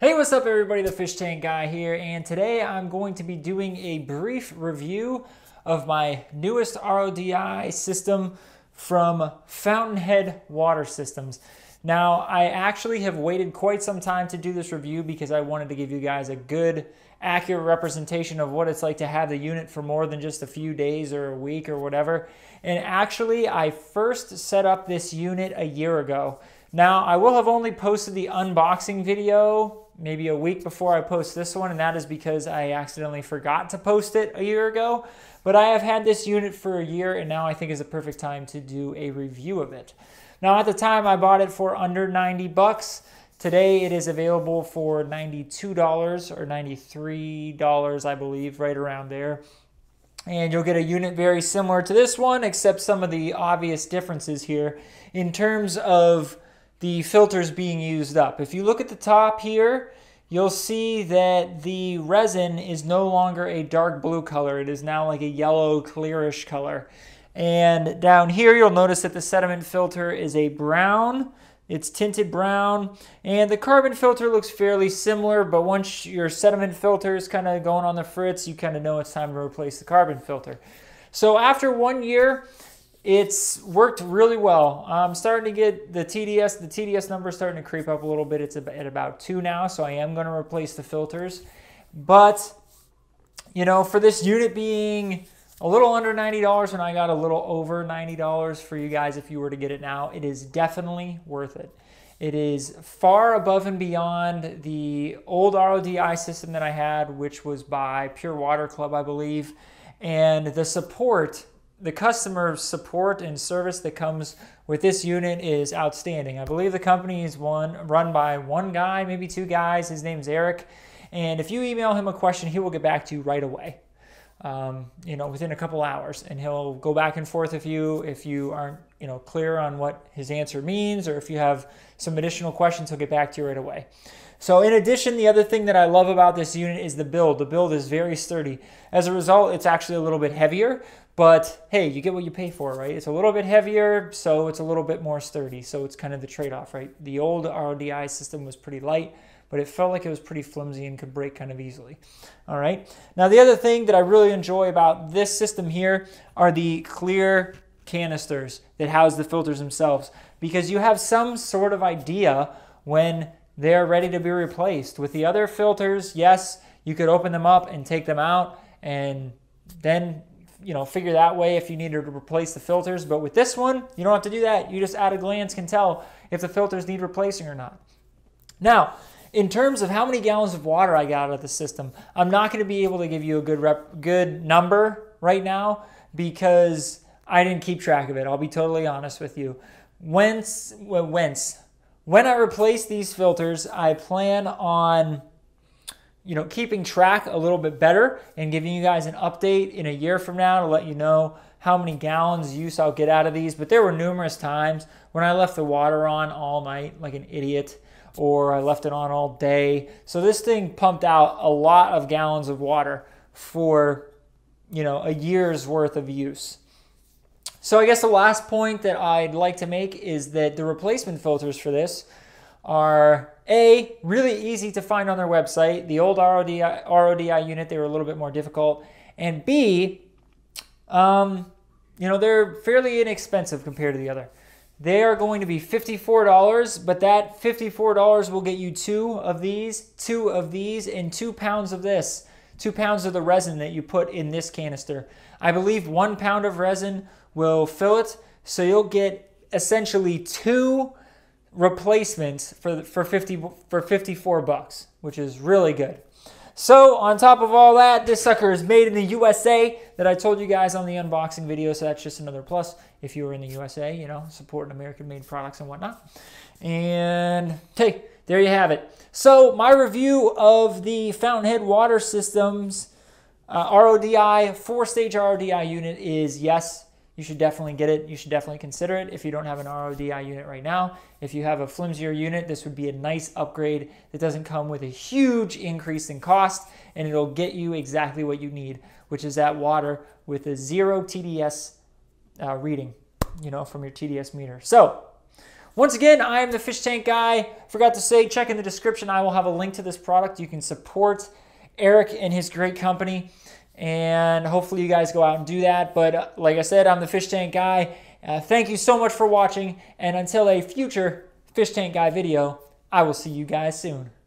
Hey, what's up everybody? The Fish Tank Guy here, and today I'm going to be doing a brief review of my newest RODI system from Fountainhead Water Systems. Now, I actually have waited quite some time to do this review because I wanted to give you guys a good, accurate representation of what it's like to have the unit for more than just a few days or a week or whatever. And actually, I first set up this unit a year ago. Now, I will have only posted the unboxing video maybe a week before I post this one, and that is because I accidentally forgot to post it a year ago. But I have had this unit for a year, and now I think is the perfect time to do a review of it. Now, at the time, I bought it for under 90 bucks. Today, it is available for $92 or $93, I believe, right around there. And you'll get a unit very similar to this one, except some of the obvious differences here. In terms of the filters being used up. If you look at the top here, you'll see that the resin is no longer a dark blue color. It is now like a yellow clearish color. And down here, you'll notice that the sediment filter is a brown. It's tinted brown and the carbon filter looks fairly similar, but once your sediment filter is kind of going on the fritz, you kind of know it's time to replace the carbon filter. So after one year, it's worked really well. I'm starting to get the TDS, the TDS number starting to creep up a little bit. It's at about two now, so I am going to replace the filters. But, you know, for this unit being a little under $90 and I got a little over $90 for you guys if you were to get it now, it is definitely worth it. It is far above and beyond the old RODI system that I had, which was by Pure Water Club, I believe. And the support the customer support and service that comes with this unit is outstanding. I believe the company is one run by one guy, maybe two guys. His name's Eric. And if you email him a question, he will get back to you right away. Um, you know, within a couple hours, and he'll go back and forth with you if you aren't you know clear on what his answer means or if you have some additional questions he'll get back to you right away so in addition the other thing that i love about this unit is the build the build is very sturdy as a result it's actually a little bit heavier but hey you get what you pay for right it's a little bit heavier so it's a little bit more sturdy so it's kind of the trade-off right the old rodi system was pretty light but it felt like it was pretty flimsy and could break kind of easily. All right. Now, the other thing that I really enjoy about this system here are the clear canisters that house the filters themselves because you have some sort of idea when they're ready to be replaced. With the other filters, yes, you could open them up and take them out and then you know figure that way if you needed to replace the filters but with this one you don't have to do that you just at a glance can tell if the filters need replacing or not now in terms of how many gallons of water I got out of the system, I'm not going to be able to give you a good rep, good number right now because I didn't keep track of it. I'll be totally honest with you. Whence, well, whence, when I replace these filters, I plan on you know, keeping track a little bit better and giving you guys an update in a year from now to let you know how many gallons use I'll get out of these. But there were numerous times when I left the water on all night like an idiot or I left it on all day. So this thing pumped out a lot of gallons of water for, you know, a year's worth of use. So I guess the last point that I'd like to make is that the replacement filters for this are A, really easy to find on their website. The old RODI, RODI unit, they were a little bit more difficult. And B, um, you know, they're fairly inexpensive compared to the other. They are going to be $54, but that $54 will get you two of these, two of these, and two pounds of this. Two pounds of the resin that you put in this canister. I believe one pound of resin will fill it. So you'll get essentially two replacements for for 50 for 54 bucks, which is really good. So on top of all that, this sucker is made in the USA that I told you guys on the unboxing video. So that's just another plus if you were in the USA, you know, supporting American-made products and whatnot. And hey, there you have it. So my review of the Fountainhead Water Systems uh, RODI four-stage RODI unit is yes, you should definitely get it. You should definitely consider it if you don't have an RODI unit right now. If you have a flimsier unit, this would be a nice upgrade that doesn't come with a huge increase in cost and it'll get you exactly what you need, which is that water with a zero TDS uh, reading, you know, from your TDS meter. So once again, I am the fish tank guy. Forgot to say, check in the description. I will have a link to this product. You can support Eric and his great company and hopefully you guys go out and do that. But uh, like I said, I'm the fish tank guy. Uh, thank you so much for watching, and until a future fish tank guy video, I will see you guys soon.